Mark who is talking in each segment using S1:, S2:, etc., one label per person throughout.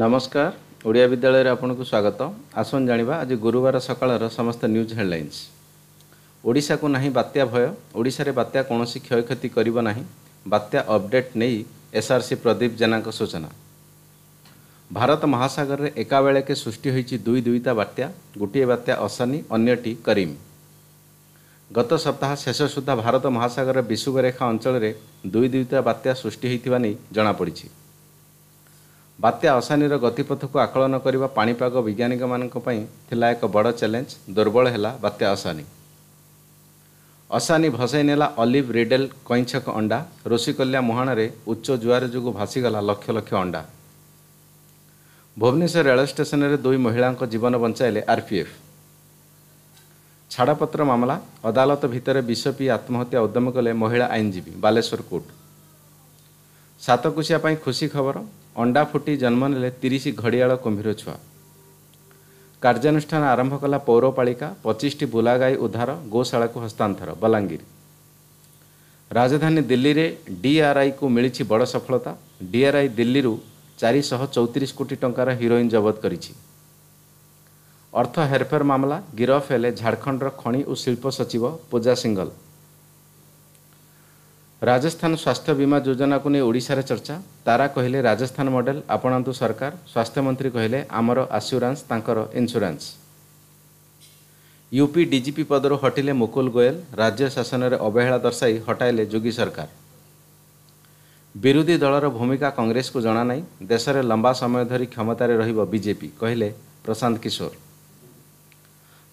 S1: ନମସ୍କାର ଓଡ଼ିଆ ବିଦ୍ୟାଳୟରେ ଆପଣଙ୍କୁ ସ୍ୱାଗତ ଆସନ୍ତୁ ଜାଣିବା ଆଜି ଗୁରୁବାର ସକାଳର ସମସ୍ତ ନ୍ୟୁଜ୍ ହେଡ଼ଲାଇନ୍ସ ଓଡ଼ିଶାକୁ ନାହିଁ ବାତ୍ୟା ଭୟ ଓଡ଼ିଶାରେ ବାତ୍ୟା କୌଣସି କ୍ଷୟକ୍ଷତି କରିବ ନାହିଁ ବାତ୍ୟା ଅପଡେଟ୍ ନେଇ ଏସ୍ଆର୍ସି ପ୍ରଦୀପ ଜେନାଙ୍କ ସୂଚନା ଭାରତ ମହାସାଗରରେ ଏକାବେଳକେ ସୃଷ୍ଟି ହୋଇଛି ଦୁଇ ଦୁଇଟା ବାତ୍ୟା ଗୋଟିଏ ବାତ୍ୟା ଅସନୀ ଅନ୍ୟଟି କରିମ୍ ଗତ ସପ୍ତାହ ଶେଷ ସୁଦ୍ଧା ଭାରତ ମହାସାଗରର ବିଶୁବରେଖା ଅଞ୍ଚଳରେ ଦୁଇ ଦୁଇଟା ବାତ୍ୟା ସୃଷ୍ଟି ହୋଇଥିବା ନେଇ ଜଣାପଡ଼ିଛି ବାତ୍ୟା ଅଶାନୀର ଗତିପଥକୁ ଆକଳନ କରିବା ପାଣିପାଗ ବୈଜ୍ଞାନିକମାନଙ୍କ ପାଇଁ ଥିଲା ଏକ ବଡ଼ ଚ୍ୟାଲେଞ୍ଜ ଦୁର୍ବଳ ହେଲା ବାତ୍ୟା ଅଶାନୀ ଅଶାନୀ ଭସାଇ ନେଲା ଅଲିଭ୍ ରିଡେଲ୍ କଇଁଛକ ଅଣ୍ଡା ରୋଷିକଲ୍ୟା ମୁହାଣରେ ଉଚ୍ଚ ଜୁଆର ଯୋଗୁଁ ଭାସିଗଲା ଲକ୍ଷ ଲକ୍ଷ ଅଣ୍ଡା ଭୁବନେଶ୍ୱର ରେଳ ଷ୍ଟେସନରେ ଦୁଇ ମହିଳାଙ୍କ ଜୀବନ ବଞ୍ଚାଇଲେ ଆର୍ପିଏଫ୍ ଛାଡ଼ପତ୍ର ମାମଲା ଅଦାଲତ ଭିତରେ ବିଷ ପିଇ ଆତ୍ମହତ୍ୟା ଉଦ୍ୟମ କଲେ ମହିଳା ଆଇନଜୀବୀ ବାଲେଶ୍ୱର କୋର୍ଟ ସାତକୋଶିଆ ପାଇଁ ଖୁସି ଖବର ଅଣ୍ଡା ଫୁଟି ଜନ୍ମ ନେଲେ ତିରିଶ ଘଡ଼ିଆଳ କୁମ୍ଭୀର ଛୁଆ କାର୍ଯ୍ୟାନୁଷ୍ଠାନ ଆରମ୍ଭ କଲା ପୌରପାଳିକା ପଚିଶଟି ବୁଲାଗାଈ ଉଦ୍ଧାର ଗୋଶାଳାକୁ ହସ୍ତାନ୍ତର ବଲାଙ୍ଗୀର ରାଜଧାନୀ ଦିଲ୍ଲୀରେ ଡିଆର୍ଆଇକୁ ମିଳିଛି ବଡ଼ ସଫଳତା ଡିଆର୍ଆଇ ଦିଲ୍ଲୀରୁ ଚାରିଶହ ଚଉତିରିଶ କୋଟି ଟଙ୍କାର ହିରୋଇନ୍ ଜବତ କରିଛି ଅର୍ଥ ହେରଫେର ମାମଲା ଗିରଫ ହେଲେ ଝାଡ଼ଖଣ୍ଡର ଖଣି ଓ ଶିଳ୍ପ ସଚିବ ପୂଜା ସିଙ୍ଗଲ ରାଜସ୍ଥାନ ସ୍ୱାସ୍ଥ୍ୟ ବୀମା ଯୋଜନାକୁ ନେଇ ଓଡ଼ିଶାରେ ଚର୍ଚ୍ଚା ତାରା କହିଲେ ରାଜସ୍ଥାନ ମଡେଲ ଆପଣାନ୍ତୁ ସରକାର ସ୍ୱାସ୍ଥ୍ୟମନ୍ତ୍ରୀ କହିଲେ ଆମର ଆସ୍ୟୁରାନ୍ସ ତାଙ୍କର ଇନ୍ସୁରାନ୍ସ ୟୁପି ଡିଜିପି ପଦରୁ ହଟିଲେ ମୁକୁଲ ଗୋଏଲ ରାଜ୍ୟ ଶାସନରେ ଅବହେଳା ଦର୍ଶାଇ ହଟାଇଲେ ଯୋଗୀ ସରକାର ବିରୋଧୀ ଦଳର ଭୂମିକା କଂଗ୍ରେସକୁ ଜଣାନାହିଁ ଦେଶରେ ଲମ୍ବା ସମୟ ଧରି କ୍ଷମତାରେ ରହିବ ବିଜେପି କହିଲେ ପ୍ରଶାନ୍ତ କିଶୋର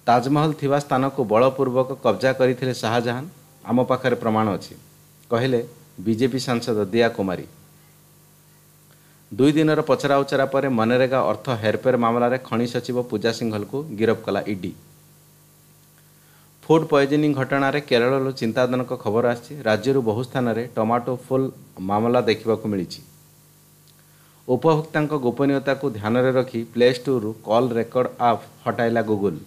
S1: ତାଜମହଲ ଥିବା ସ୍ଥାନକୁ ବଳପୂର୍ବକ କବ୍ଜା କରିଥିଲେ ଶାହାଜାହାନ ଆମ ପାଖରେ ପ୍ରମାଣ ଅଛି କହିଲେ ବିଜେପି ସାଂସଦ ଦିୟା କୁମାରୀ ଦୁଇ ଦିନର ପଚରା ଉଚରା ପରେ ମନରେଗା ଅର୍ଥ ହେରଫେର ମାମଲାରେ ଖଣି ସଚିବ ପୂଜା ସିଂହଲକୁ ଗିରଫ କଲା ଇଡି ଫୁଡ୍ ପଏଜନିଂ ଘଟଣାରେ କେରଳରୁ ଚିନ୍ତାଜନକ ଖବର ଆସିଛି ରାଜ୍ୟରୁ ବହୁ ସ୍ଥାନରେ ଟମାଟୋ ଫୁଲ୍ ମାମଲା ଦେଖିବାକୁ ମିଳିଛି ଉପଭୋକ୍ତାଙ୍କ ଗୋପନୀୟତାକୁ ଧ୍ୟାନରେ ରଖି ପ୍ଲେ ଷ୍ଟୋରରୁ କଲ୍ ରେକର୍ଡ ଆପ୍ ହଟାଇଲା ଗୁଗୁଲ୍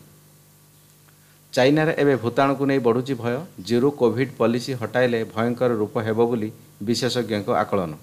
S1: ଚାଇନାରେ ଏବେ ଭୂତାଣୁକୁ ନେଇ ବଢ଼ୁଛି ଭୟ ଜିରୋ କୋଭିଡ୍ ପଲିସି ହଟାଇଲେ ଭୟଙ୍କର ରୂପ ହେବ ବୋଲି ବିଶେଷଜ୍ଞଙ୍କ ଆକଳନ